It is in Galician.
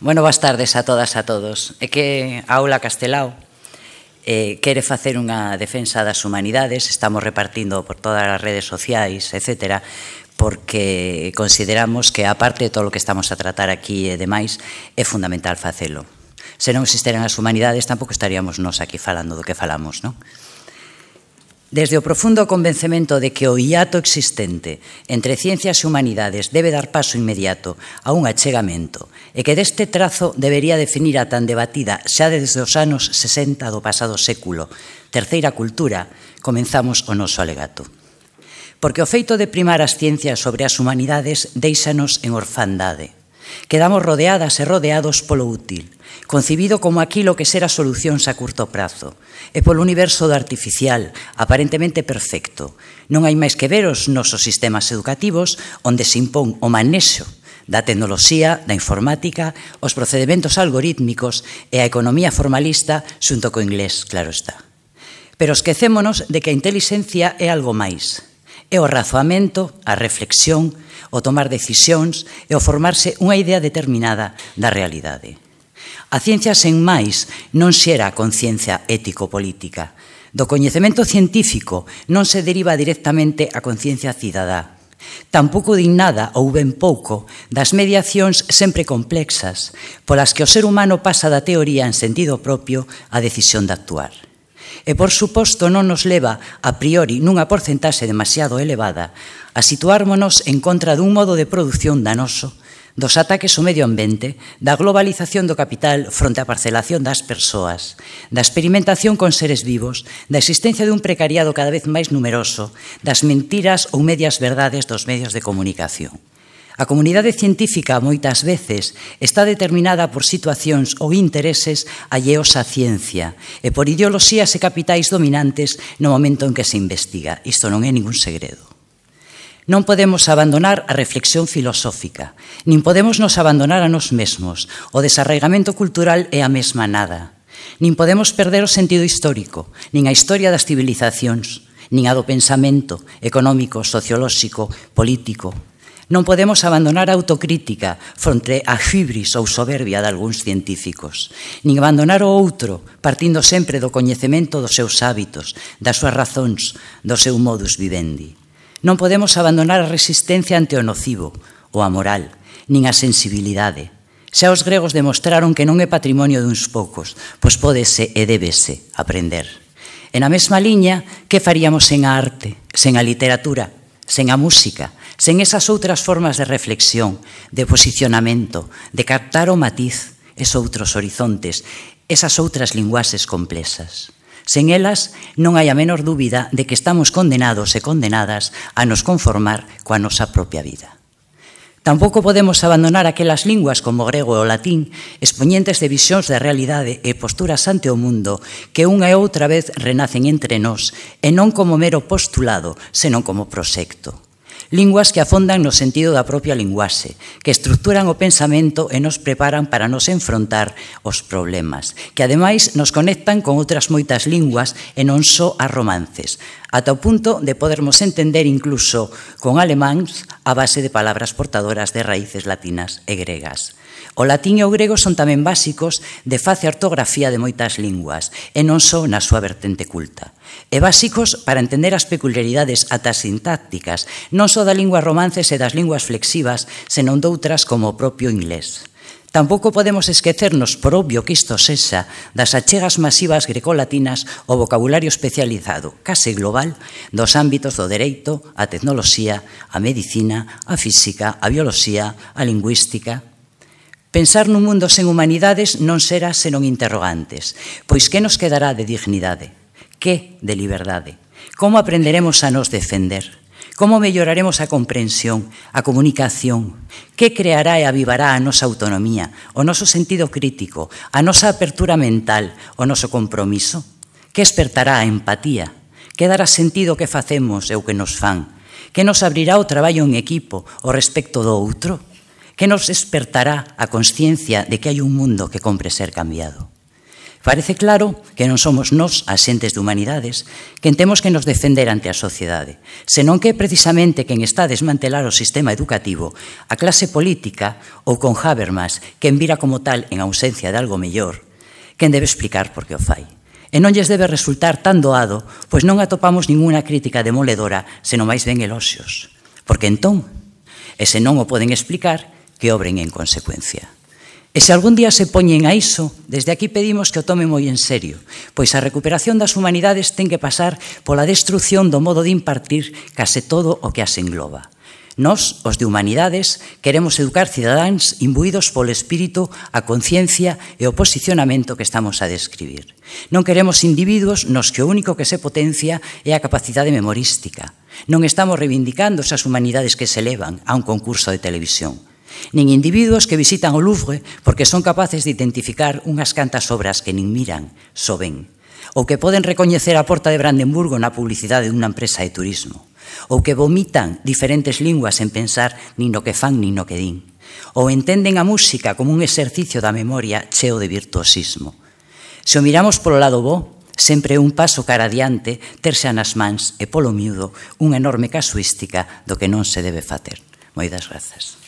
Bueno, boas tardes a todas e a todos. É que a Aula Castelao eh, quere facer unha defensa das humanidades, estamos repartindo por todas as redes sociais, etc., porque consideramos que, aparte de todo o que estamos a tratar aquí e demais, é fundamental facelo. Se non existeran as humanidades, tampouco estaríamos nós aquí falando do que falamos, non? Desde o profundo convencemento de que o hiato existente entre ciencias e humanidades debe dar paso inmediato a un achegamento e que deste trazo debería definir a tan debatida xa desde os anos 60 do pasado século terceira cultura, comenzamos o noso alegato. Porque o feito de primar as ciencias sobre as humanidades deixanos en orfandade, Quedamos rodeadas e rodeados polo útil, concibido como aquilo que será solucións a curto prazo, e polo universo do artificial, aparentemente perfecto. Non hai máis que ver os nosos sistemas educativos onde se impón o manexo da tecnoloxía, da informática, os procedementos algorítmicos e a economía formalista xunto co inglés, claro está. Pero esquecémonos de que a intelixencia é algo máis. É o razoamento, a reflexión, o tomar decisións e o formarse unha idea determinada da realidade. A ciencia sen máis non xera a conciencia ético-política. Do coñecemento científico non se deriva directamente a conciencia cidadá. Tampouco din nada ou ben pouco das mediacións sempre complexas polas que o ser humano pasa da teoría en sentido propio á decisión de actuar e, por suposto, non nos leva, a priori, nunha porcentaxe demasiado elevada, a situármonos en contra dun modo de produción danoso, dos ataques ao medio ambiente, da globalización do capital fronte á parcelación das persoas, da experimentación con seres vivos, da existencia dun precariado cada vez máis numeroso, das mentiras ou medias verdades dos medios de comunicación. A comunidade científica moitas veces está determinada por situacións ou intereses alleos á ciencia e por ideoloxías e capitais dominantes no momento en que se investiga. Isto non é ningún segredo. Non podemos abandonar a reflexión filosófica, nin podemos nos abandonar a nos mesmos. O desarraigamento cultural é a mesma nada. Nin podemos perder o sentido histórico, nin a historia das civilizacións, nin a do pensamento económico, sociolóxico, político, Non podemos abandonar a autocrítica fronte a fibris ou soberbia de algúns científicos, nin abandonar o outro partindo sempre do coñecemento dos seus hábitos, das súas razóns, do seu modus vivendi. Non podemos abandonar a resistencia ante o nocivo, ou a moral, nin a sensibilidade. Se os gregos demostraron que non é patrimonio duns poucos, pois pódese e débese aprender. En a mesma liña, que faríamos sen a arte, sen a literatura, sen a música, sen esas outras formas de reflexión, de posicionamento, de captar o matiz, es outros horizontes, esas outras linguaxes complexas. Sen elas non hai a menor dúbida de que estamos condenados e condenadas a nos conformar coa nosa propia vida. Tampouco podemos abandonar aquelas linguas como o grego e o latín, expoñentes de visións da realidade e posturas ante o mundo que unha e outra vez renacen entre nós, e non como mero postulado, senón como proxecto. Linguas que afondan no sentido da propia linguaxe, que estructuran o pensamento e nos preparan para nos enfrontar os problemas, que ademais nos conectan con outras moitas linguas e non só as romances, ata o punto de podermos entender incluso con alemáns a base de palabras portadoras de raíces latinas e gregas. O latín e o grego son tamén básicos de face a ortografía de moitas linguas, e non só na súa vertente culta. E básicos para entender as peculiaridades ata sintácticas, non non só da lingua romances e das linguas flexivas, senón doutras como o propio inglés. Tampouco podemos esquecernos, por obvio que isto sexa, das achegas masivas grecolatinas ao vocabulario especializado, case global, dos ámbitos do dereito, a tecnoloxía, a medicina, a física, a bioloxía, a lingüística, Pensar nun mundo sen humanidades non será senón interrogantes, pois que nos quedará de dignidade? Que de liberdade? Como aprenderemos a nos defender? Como melloraremos a comprensión, a comunicación? Que creará e avivará a nosa autonomía, o noso sentido crítico, a nosa apertura mental, o noso compromiso? Que despertará a empatía? Que dará sentido que facemos e o que nos fan? Que nos abrirá o traballo en equipo o respecto do outro? Que nos despertará a consciencia de que hai un mundo que compre ser cambiado? Parece claro que non somos nós as de humanidades quen temos que nos defender ante a sociedade, senón que precisamente quen está a desmantelar o sistema educativo, a clase política ou con Habermas, quen vira como tal en ausencia de algo mellor, quen debe explicar por que o fai. E non lles debe resultar tan doado, pois non atopamos ninguna crítica demoledora, senón máis ben eloxios. Porque entón, e se non o poden explicar, que obren en consecuencia. E se algún día se poñen a iso, desde aquí pedimos que o tome moi en serio, pois a recuperación das humanidades ten que pasar pola destrucción do modo de impartir case todo o que as engloba. Nos, os de humanidades, queremos educar cidadáns imbuídos polo espírito, a conciencia e o posicionamento que estamos a describir. Non queremos individuos nos que o único que se potencia é a capacidade memorística. Non estamos reivindicando esas humanidades que se elevan a un concurso de televisión nin individuos que visitan o Louvre porque son capaces de identificar unhas cantas obras que nin miran, só ven, ou que poden recoñecer a Porta de Brandenburgo na publicidade dunha empresa de turismo, ou que vomitan diferentes linguas en pensar nin no que fan nin no que din, ou entenden a música como un exercicio da memoria cheo de virtuosismo. Se o miramos polo lado bo, sempre un paso cara adiante, terse nas mans e polo miúdo unha enorme casuística do que non se debe facer. Moitas grazas.